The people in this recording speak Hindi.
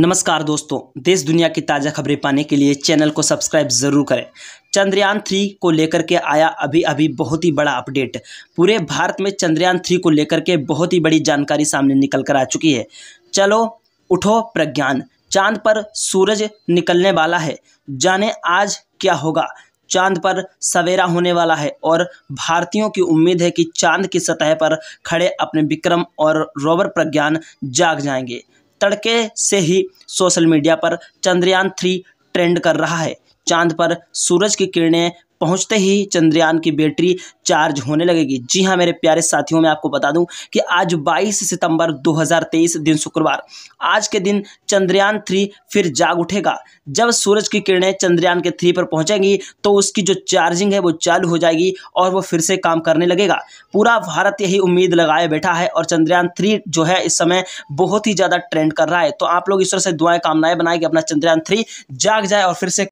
नमस्कार दोस्तों देश दुनिया की ताज़ा खबरें पाने के लिए चैनल को सब्सक्राइब ज़रूर करें चंद्रयान थ्री को लेकर के आया अभी अभी बहुत ही बड़ा अपडेट पूरे भारत में चंद्रयान थ्री को लेकर के बहुत ही बड़ी जानकारी सामने निकल कर आ चुकी है चलो उठो प्रज्ञान चांद पर सूरज निकलने वाला है जाने आज क्या होगा चांद पर सवेरा होने वाला है और भारतीयों की उम्मीद है कि चांद की सतह पर खड़े अपने विक्रम और रोवर प्रज्ञान जाग जाएंगे तड़के से ही सोशल मीडिया पर चंद्रयान थ्री ट्रेंड कर रहा है चांद पर सूरज की किरणें पहुंचते ही चंद्रयान की बैटरी चार्ज होने लगेगी जी हाँ मेरे प्यारे साथियों मैं आपको बता दूं कि आज 22 सितंबर 2023 दिन शुक्रवार आज के दिन चंद्रयान थ्री फिर जाग उठेगा जब सूरज की किरणें चंद्रयान के थ्री पर पहुंचेंगी तो उसकी जो चार्जिंग है वो चालू हो जाएगी और वो फिर से काम करने लगेगा पूरा भारत यही उम्मीद लगाए बैठा है और चंद्रयान थ्री जो है इस समय बहुत ही ज़्यादा ट्रेंड कर रहा है तो आप लोग ईश्वर से दुआएँ कामनाएं बनाए कि अपना चंद्रयान थ्री जाग जाए और फिर से